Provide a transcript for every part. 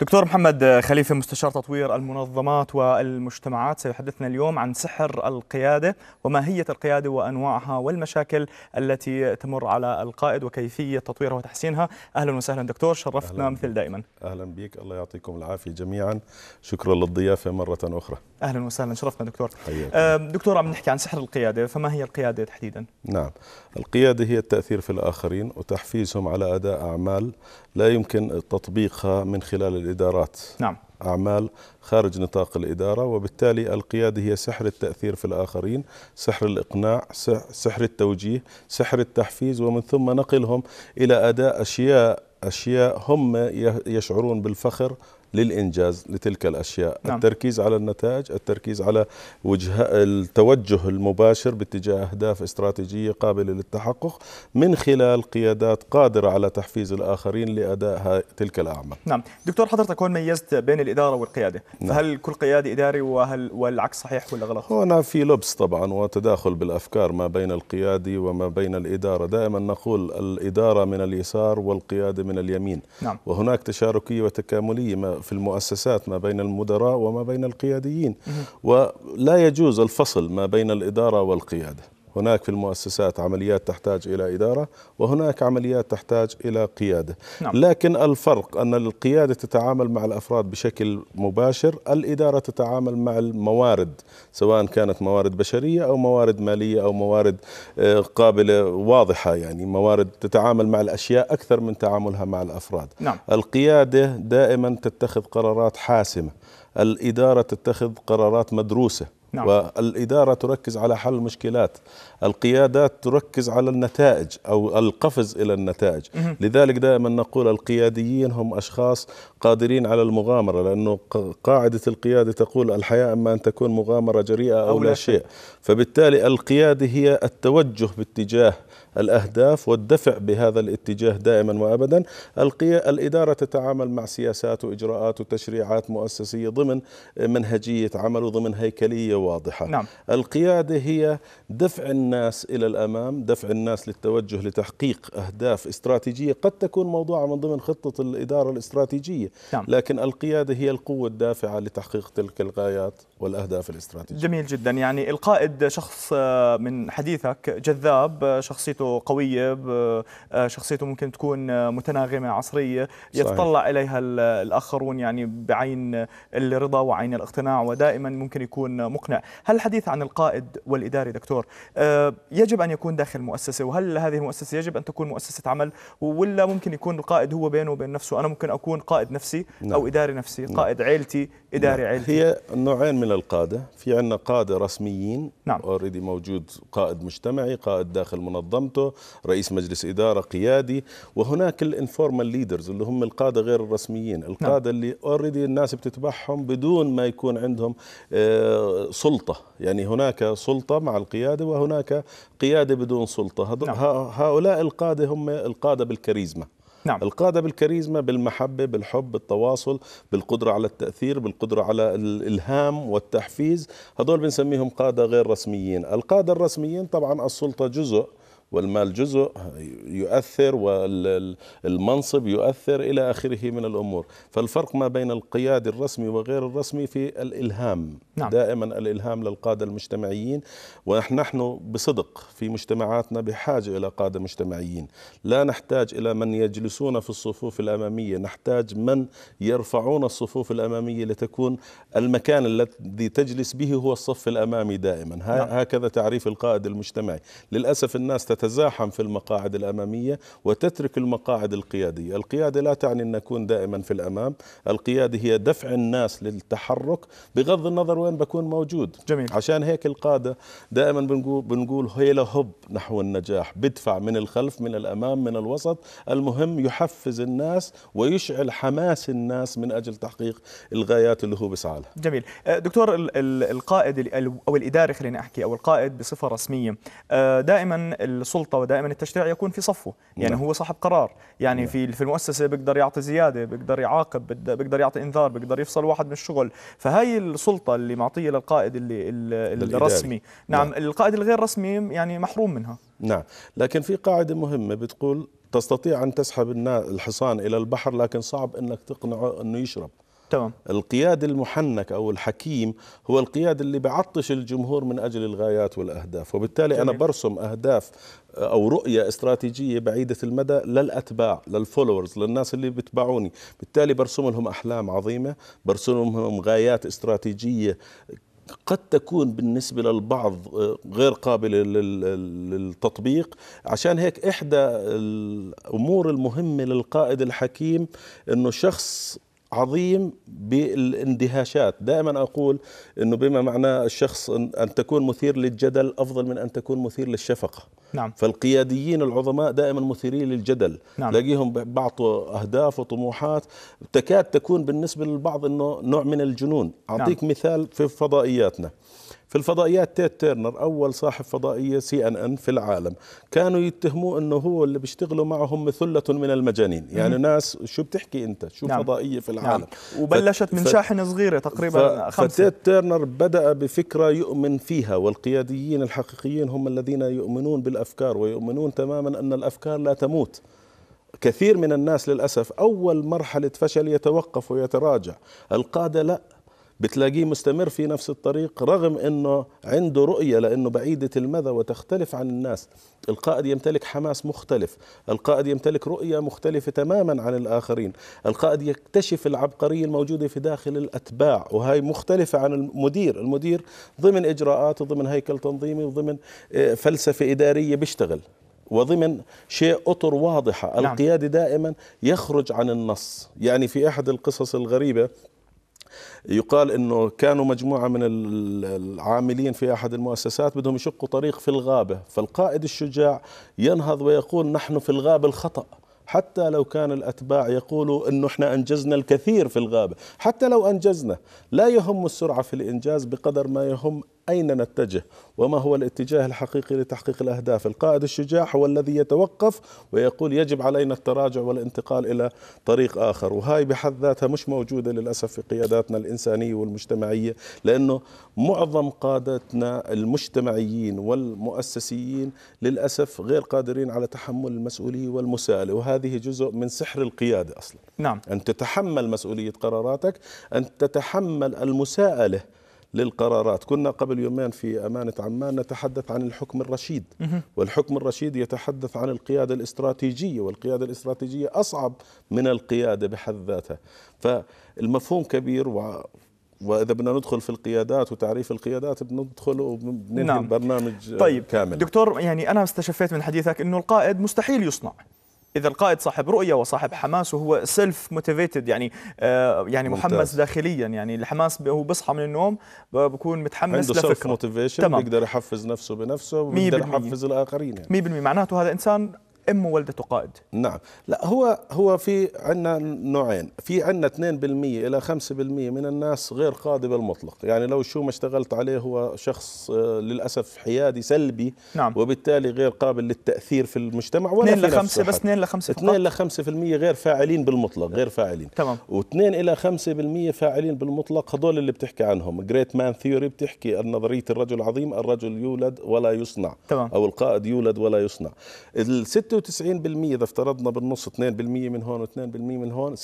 دكتور محمد خليفه مستشار تطوير المنظمات والمجتمعات سيحدثنا اليوم عن سحر القياده وماهيه القياده وانواعها والمشاكل التي تمر على القائد وكيفيه تطويرها وتحسينها اهلا وسهلا دكتور شرفتنا أهلاً مثل دائما اهلا بك الله يعطيكم العافيه جميعا شكرا للضيافه مره اخرى اهلا وسهلا شرفتنا دكتور حياتي. آه، دكتور عم نحكي عن سحر القياده فما هي القياده تحديدا نعم القياده هي التاثير في الاخرين وتحفيزهم على اداء اعمال لا يمكن تطبيقها من خلال الإدارات نعم أعمال خارج نطاق الإدارة وبالتالي القيادة هي سحر التأثير في الآخرين سحر الإقناع سحر التوجيه سحر التحفيز ومن ثم نقلهم إلى أداء أشياء أشياء هم يشعرون بالفخر للإنجاز لتلك الأشياء نعم. التركيز على النتائج التركيز على وجه التوجه المباشر باتجاه أهداف استراتيجية قابلة للتحقق من خلال قيادات قادرة على تحفيز الآخرين لأداء تلك الأعمال نعم دكتور حضرتك هون ميزت بين الإدارة والقيادة نعم. فهل كل قيادي إداري وهل والعكس صحيح ولا غلط؟ هنا في لبس طبعا وتداخل بالأفكار ما بين القيادي وما بين الإدارة دائما نقول الإدارة من اليسار والقيادة من اليمين نعم. وهناك تشاركية وتكاملية في المؤسسات ما بين المدراء وما بين القياديين ولا يجوز الفصل ما بين الإدارة والقيادة هناك في المؤسسات عمليات تحتاج إلى إدارة وهناك عمليات تحتاج إلى قيادة نعم. لكن الفرق أن القيادة تتعامل مع الأفراد بشكل مباشر الإدارة تتعامل مع الموارد سواء كانت موارد بشرية أو موارد مالية أو موارد آه، قابلة واضحة يعني موارد تتعامل مع الأشياء أكثر من تعاملها مع الأفراد نعم. القيادة دائما تتخذ قرارات حاسمة الإدارة تتخذ قرارات مدروسة نعم. والإدارة تركز على حل المشكلات القيادات تركز على النتائج أو القفز إلى النتائج مه. لذلك دائما نقول القياديين هم أشخاص قادرين على المغامرة لأنه قاعدة القيادة تقول الحياة إما أن تكون مغامرة جريئة أو, أو لا شيء فبالتالي القيادة هي التوجه باتجاه الأهداف والدفع بهذا الاتجاه دائما وأبدا الإدارة تتعامل مع سياسات وإجراءات وتشريعات مؤسسية ضمن منهجية عمل وضمن هيكلية واضحة نعم. القيادة هي دفع الناس إلى الأمام دفع الناس للتوجه لتحقيق أهداف استراتيجية قد تكون موضوعة من ضمن خطة الإدارة الاستراتيجية نعم. لكن القيادة هي القوة الدافعة لتحقيق تلك الغايات والأهداف الاستراتيجية جميل جدا يعني القائد شخص آه، من حديثك جذاب آه، شخصيته شخصيته قويه آه، شخصيته ممكن تكون آه، متناغمه عصريه صحيح. يتطلع اليها الاخرون يعني بعين الرضا وعين الاقتناع ودائما ممكن يكون مقنع هل الحديث عن القائد والاداري دكتور آه، يجب ان يكون داخل مؤسسه وهل هذه المؤسسه يجب ان تكون مؤسسه عمل ولا ممكن يكون القائد هو بينه وبين نفسه انا ممكن اكون قائد نفسي نعم. او اداري نفسي نعم. قائد عيلتي اداري نعم. عيلتي هي نوعين من القاده في عندنا قاده رسميين نعم اوريدي موجود قائد مجتمعي قائد داخل منظمته بوظيفته رئيس مجلس إدارة قيادي وهناك الانفورمال ليدرز اللي هم القادة غير الرسميين نعم. القادة اللي اوريدي الناس بتتبعهم بدون ما يكون عندهم آه، سلطة يعني هناك سلطة مع القيادة وهناك قيادة بدون سلطة نعم. هؤلاء القادة هم القادة بالكاريزما نعم. القادة بالكاريزما بالمحبة بالحب بالتواصل بالقدرة على التأثير بالقدرة على الإلهام والتحفيز هذول بنسميهم قادة غير رسميين القادة الرسميين طبعا السلطة جزء والمال جزء يؤثر والمنصب يؤثر إلى آخره من الأمور فالفرق ما بين القيادي الرسمي وغير الرسمي في الإلهام نعم. دائما الإلهام للقادة المجتمعيين ونحن بصدق في مجتمعاتنا بحاجة إلى قادة مجتمعيين لا نحتاج إلى من يجلسون في الصفوف الأمامية نحتاج من يرفعون الصفوف الأمامية لتكون المكان الذي تجلس به هو الصف الأمامي دائما نعم. هكذا تعريف القائد المجتمعي للأسف الناس تتزاحم في المقاعد الأمامية وتترك المقاعد القيادية القيادة لا تعني أن نكون دائما في الأمام القيادة هي دفع الناس للتحرك بغض النظر وين بكون موجود جميل. عشان هيك القادة دائما بنقول, بنقول هيلا لهب نحو النجاح بدفع من الخلف من الأمام من الوسط المهم يحفز الناس ويشعل حماس الناس من أجل تحقيق الغايات اللي هو بيسعى لها جميل أه، دكتور القائد أو الإداري خليني أحكي أو القائد بصفة رسمية أه، دائما السلطه ودائما التشريع يكون في صفه يعني نعم. هو صاحب قرار يعني نعم. في في المؤسسه بيقدر يعطي زياده بيقدر يعاقب بيقدر يعطي انذار بيقدر يفصل واحد من الشغل فهي السلطه اللي معطيه للقائد اللي, اللي الرسمي نعم, نعم القائد الغير رسمي يعني محروم منها نعم لكن في قاعده مهمه بتقول تستطيع ان تسحب الحصان الى البحر لكن صعب انك تقنعه انه يشرب تمام القياد المحنك او الحكيم هو القياد اللي بعطش الجمهور من اجل الغايات والاهداف وبالتالي جميل. انا برسم اهداف او رؤيه استراتيجيه بعيده المدى للاتباع للفولورز للناس اللي بتبعوني بالتالي برسم لهم احلام عظيمه برسم لهم غايات استراتيجيه قد تكون بالنسبة للبعض آه، غير قابلة للتطبيق عشان هيك إحدى الأمور المهمة للقائد الحكيم أنه شخص عظيم بالاندهاشات دائما أقول أنه بما معناه الشخص أن تكون مثير للجدل أفضل من أن تكون مثير للشفقة نعم. فالقياديين العظماء دائما مثيرين للجدل نعم. تلاقيهم بعطوا أهداف وطموحات تكاد تكون بالنسبة للبعض أنه نوع من الجنون نعم. أعطيك نعم. مثال في فضائياتنا في الفضائيات تيت تيرنر أول صاحب فضائية سي أن أن في العالم كانوا يتهموه أنه هو اللي بيشتغلوا معهم ثلة من المجانين يعني ناس شو بتحكي أنت شو نعم. فضائية في نعم. العالم نعم. وبلشت من ف... شاحنة صغيرة تقريبا ف... خمسة فتيت تيرنر بدأ بفكرة يؤمن فيها والقياديين الحقيقيين هم الذين يؤمنون بالأفكار ويؤمنون تماما أن الأفكار لا تموت كثير من الناس للأسف أول مرحلة فشل يتوقف ويتراجع القادة لا بتلاقيه مستمر في نفس الطريق رغم انه عنده رؤيه لانه بعيده المدى وتختلف عن الناس، القائد يمتلك حماس مختلف، القائد يمتلك رؤيه مختلفه تماما عن الاخرين، القائد يكتشف العبقريه الموجوده في داخل الاتباع وهي مختلفه عن المدير، المدير ضمن اجراءات وضمن هيكل تنظيمي وضمن آه، فلسفه اداريه بيشتغل وضمن شيء أطر واضحة نعم. القيادة دائما يخرج عن النص يعني في أحد القصص الغريبة يقال انه كانوا مجموعه من العاملين في احد المؤسسات بدهم يشقوا طريق في الغابه، فالقائد الشجاع ينهض ويقول نحن في الغابه الخطأ، حتى لو كان الاتباع يقولوا انه احنا انجزنا الكثير في الغابه، حتى لو انجزنا، لا يهم السرعه في الانجاز بقدر ما يهم أين نتجه وما هو الاتجاه الحقيقي لتحقيق الأهداف القائد الشجاع هو الذي يتوقف ويقول يجب علينا التراجع والانتقال إلى طريق آخر وهاي بحد ذاتها مش موجودة للأسف في قياداتنا الإنسانية والمجتمعية لأنه معظم قادتنا المجتمعيين والمؤسسيين للأسف غير قادرين على تحمل المسؤولية والمساءلة وهذه جزء من سحر القيادة أصلا نعم. أن تتحمل مسؤولية قراراتك أن تتحمل المساءلة للقرارات كنا قبل يومين في أمانة عمان نتحدث عن الحكم الرشيد والحكم الرشيد يتحدث عن القيادة الاستراتيجية والقيادة الاستراتيجية أصعب من القيادة بحد ذاتها فالمفهوم كبير و واذا بدنا ندخل في القيادات وتعريف القيادات بندخل وبننهي نعم. البرنامج طيب كامل دكتور يعني انا استشفيت من حديثك انه القائد مستحيل يصنع اذا القائد صاحب رؤيه وصاحب حماس وهو سيلف موتيفيتد يعني آه، يعني محمس داخليا يعني الحماس هو بصحى من النوم بكون متحمس عنده لفكره موتيفيشن بيقدر يحفز نفسه بنفسه وبيقدر يحفز الاخرين يعني 100% معناته هذا انسان ام والدته قائد نعم لا هو هو في عندنا نوعين في عندنا 2% الى 5% من الناس غير قاضي بالمطلق يعني لو شو ما اشتغلت عليه هو شخص آه، للاسف حيادي سلبي نعم. وبالتالي غير قابل للتاثير في المجتمع ولا 2 ل 5 بس 2 ل 5 2 ل 5% غير فاعلين بالمطلق غير فاعلين تمام و2 الى 5% فاعلين بالمطلق هذول اللي بتحكي عنهم جريت مان ثيوري بتحكي نظريه الرجل العظيم الرجل يولد ولا يصنع تمام. او القائد يولد ولا يصنع ال 96% اذا افترضنا بالنص 2% من هون و2% من هون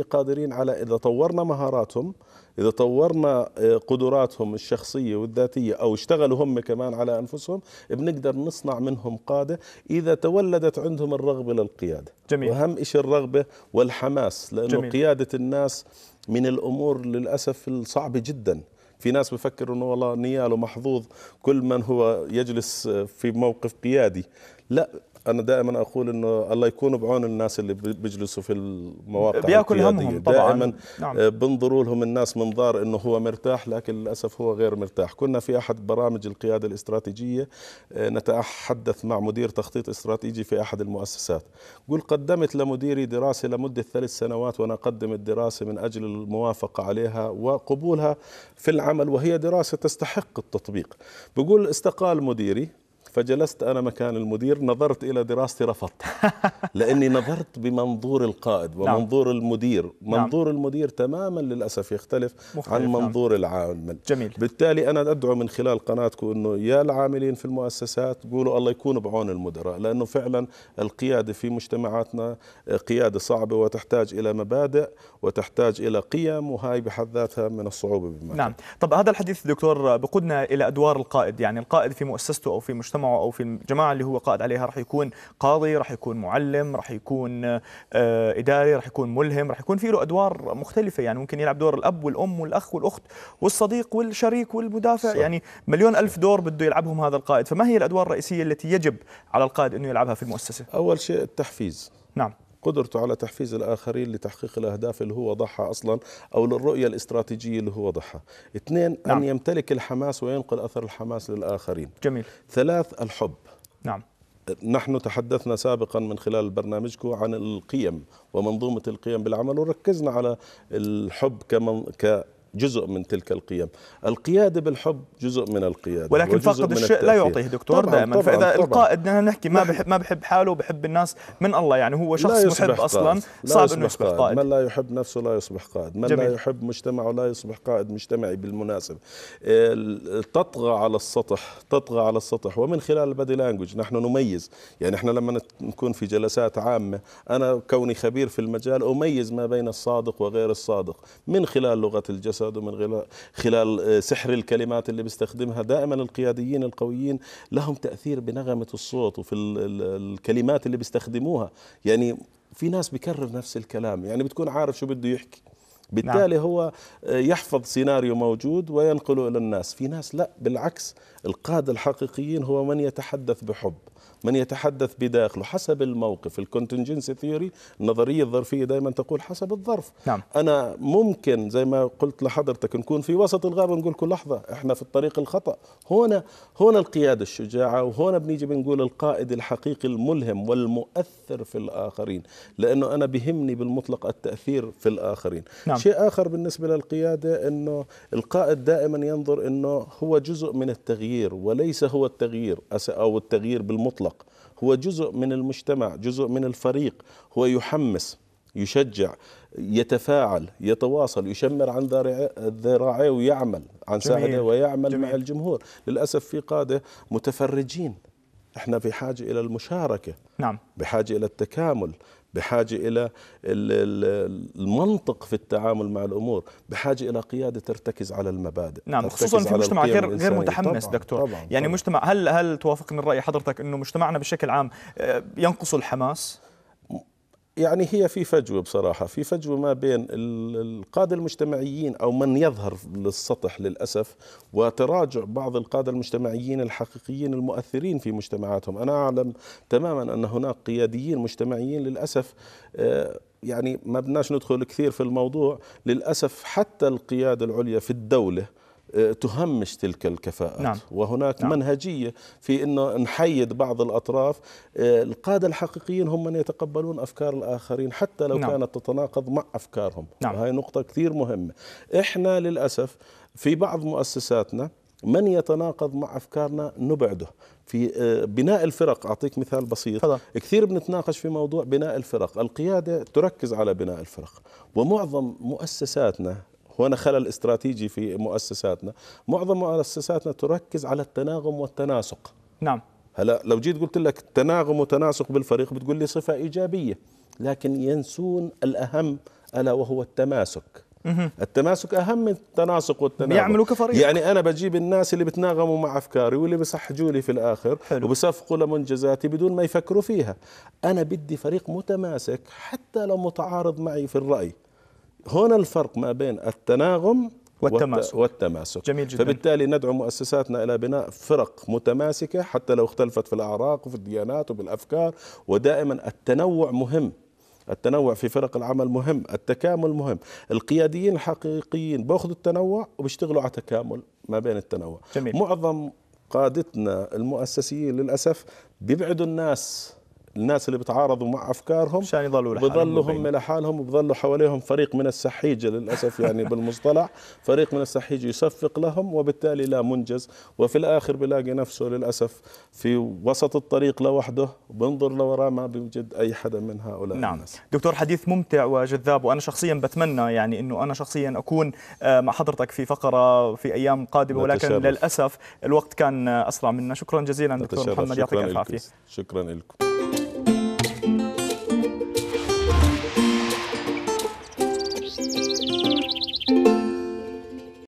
96% قادرين على اذا طورنا مهاراتهم اذا طورنا آه، قدراتهم الشخصيه والذاتيه او اشتغلوا هم كمان على انفسهم بنقدر نصنع منهم قاده اذا تولدت عندهم الرغبه للقياده جميل. واهم شيء الرغبه والحماس لانه جميل. قياده الناس من الامور للاسف الصعبه جدا في ناس بفكر انه والله نياله محظوظ كل من هو يجلس آه، في موقف قيادي لا انا دائما اقول انه الله يكون بعون الناس اللي بيجلسوا في المواقع بياكل همهم طبعا دائما نعم. آه، بنظروا لهم الناس منظار انه هو مرتاح لكن للاسف هو غير مرتاح كنا في احد برامج القياده الاستراتيجيه آه، نتحدث مع مدير تخطيط استراتيجي في احد المؤسسات قل قدمت لمديري دراسه لمده ثلاث سنوات وانا اقدم الدراسه من اجل الموافقه عليها وقبولها في العمل وهي دراسه تستحق التطبيق بقول استقال مديري فجلست أنا مكان المدير نظرت إلى دراستي رفضت لأني نظرت بمنظور القائد نعم. ومنظور نعم. المدير منظور نعم. المدير تماما للأسف يختلف مختلف. عن نعم. منظور نعم. العامل جميل. بالتالي أنا أدعو من خلال قناتكم أنه يا العاملين في المؤسسات قولوا الله يكون بعون المدراء لأنه فعلا القيادة في مجتمعاتنا آه، قيادة صعبة وتحتاج إلى مبادئ وتحتاج إلى قيم وهاي بحد ذاتها من الصعوبة بما نعم طب هذا الحديث دكتور آه، بقودنا إلى أدوار القائد يعني القائد في مؤسسته أو في مجتمعه معه او في الجماعه اللي هو قائد عليها راح يكون قاضي راح يكون معلم راح يكون آه، اداري راح يكون ملهم راح يكون في له ادوار مختلفه يعني ممكن يلعب دور الاب والام والاخ والاخت والصديق والشريك والمدافع صح. يعني مليون الف دور بده يلعبهم هذا القائد فما هي الادوار الرئيسيه التي يجب على القائد انه يلعبها في المؤسسه اول شيء التحفيز نعم قدرته على تحفيز الآخرين لتحقيق الأهداف اللي هو ضحى أصلا أو للرؤية الاستراتيجية اللي هو ضحى اثنين نعم. أن يمتلك الحماس وينقل أثر الحماس للآخرين جميل ثلاث الحب نعم نحن تحدثنا سابقا من خلال برنامجكم عن القيم ومنظومة القيم بالعمل وركزنا على الحب كمن ك جزء من تلك القيم القيادة بالحب جزء من القيادة ولكن فاقد الشيء لا يعطيه دكتور طبعاً دائما طبعاً فإذا طبعاً القائد نحكي ما بحب, ما بحب حاله وبحب الناس من الله يعني هو شخص محب قائد. أصلا صعب أنه يصبح قائد. قائد من لا يحب نفسه لا يصبح قائد من جميل. لا يحب مجتمعه لا يصبح قائد مجتمعي بالمناسبة تطغى على السطح تطغى على السطح ومن خلال البادي لانجوج نحن نميز يعني احنا لما نكون في جلسات عامة أنا كوني خبير في المجال أميز ما بين الصادق وغير الصادق من خلال لغة الجسد الاقتصاد ومن خلال آه، سحر الكلمات اللي بيستخدمها دائما القياديين القويين لهم تأثير بنغمة الصوت وفي الكلمات اللي بيستخدموها يعني في ناس بكرر نفس الكلام يعني بتكون عارف شو بده يحكي بالتالي نعم. هو آه، يحفظ سيناريو موجود وينقله إلى الناس في ناس لا بالعكس القادة الحقيقيين هو من يتحدث بحب من يتحدث بداخله حسب الموقف الكونتنجنسي ثيوري النظريه الظرفيه دائما تقول حسب الظرف نعم. انا ممكن زي ما قلت لحضرتك نكون في وسط الغابه نقول لكم لحظه احنا في الطريق الخطا هنا هنا القياده الشجاعه وهنا بنيجي بنقول القائد الحقيقي الملهم والمؤثر في الاخرين لانه انا بهمني بالمطلق التاثير في الاخرين نعم. شيء اخر بالنسبه للقياده انه القائد دائما ينظر انه هو جزء من التغيير وليس هو التغيير او التغيير بالمطلق هو جزء من المجتمع جزء من الفريق هو يحمس يشجع يتفاعل يتواصل يشمر عن ذراعيه ويعمل عن ساعده ويعمل جميل. مع الجمهور للأسف في قادة متفرجين احنا في حاجة إلى المشاركة نعم. بحاجة إلى التكامل بحاجة إلى المنطق في التعامل مع الأمور بحاجة إلى قيادة ترتكز على المبادئ نعم خصوصا في مجتمع غير, غير متحمس طبعاً دكتور طبعاً يعني طبعاً مجتمع هل هل توافقني رأي حضرتك أنه مجتمعنا بشكل عام آه، ينقص الحماس يعني هي في فجوه بصراحه في فجوه ما بين القاده المجتمعيين او من يظهر للسطح للاسف وتراجع بعض القاده المجتمعيين الحقيقيين المؤثرين في مجتمعاتهم انا اعلم تماما ان هناك قياديين مجتمعيين للاسف آه، يعني ما بدناش ندخل كثير في الموضوع للاسف حتى القياده العليا في الدوله آه، تهمش تلك الكفاءات نعم. وهناك نعم. منهجية في أنه نحيد بعض الأطراف آه، القادة الحقيقيين هم من يتقبلون أفكار الآخرين حتى لو نعم. كانت تتناقض مع أفكارهم نعم. وهي نقطة كثير مهمة إحنا للأسف في بعض مؤسساتنا من يتناقض مع افكارنا نبعده في آه، بناء الفرق اعطيك مثال بسيط فضل. كثير بنتناقش في موضوع بناء الفرق القياده تركز على بناء الفرق ومعظم مؤسساتنا هنا خلل استراتيجي في مؤسساتنا معظم مؤسساتنا تركز على التناغم والتناسق نعم هلا لو جيت قلت لك تناغم وتناسق بالفريق بتقول لي صفه ايجابيه لكن ينسون الاهم الا وهو التماسك التماسك اهم من التناسق والتناغم يعملوا كفريق يعني انا بجيب الناس اللي بتناغموا مع افكاري واللي بيصحجوا لي في الاخر حلو. وبصفقوا لمنجزاتي بدون ما يفكروا فيها انا بدي فريق متماسك حتى لو متعارض معي في الراي هنا الفرق ما بين التناغم والتماسك والتماسك جميل جدا فبالتالي ندعو مؤسساتنا الى بناء فرق متماسكه حتى لو اختلفت في الاعراق وفي الديانات وبالافكار ودائما التنوع مهم التنوع في فرق العمل مهم التكامل مهم القياديين الحقيقيين بياخذوا التنوع وبيشتغلوا على تكامل ما بين التنوع جميل. معظم قادتنا المؤسسيين للاسف بيبعدوا الناس الناس اللي بتعارضوا مع افكارهم عشان يضلوا لحالهم بضلوا هم لحالهم وبضلوا حواليهم فريق من السحيجه للاسف يعني بالمصطلح فريق من السحيجه يصفق لهم وبالتالي لا منجز وفي الاخر بلاقي نفسه للاسف في وسط الطريق لوحده بنظر لوراء ما بيوجد اي حدا من هؤلاء نعم الناس. دكتور حديث ممتع وجذاب وانا شخصيا بتمنى يعني انه انا شخصيا اكون آه، مع حضرتك في فقره في ايام قادمه ولكن للاسف الوقت كان اسرع منا شكرا جزيلا دكتور محمد يعطيك الف عافيه شكرا لكم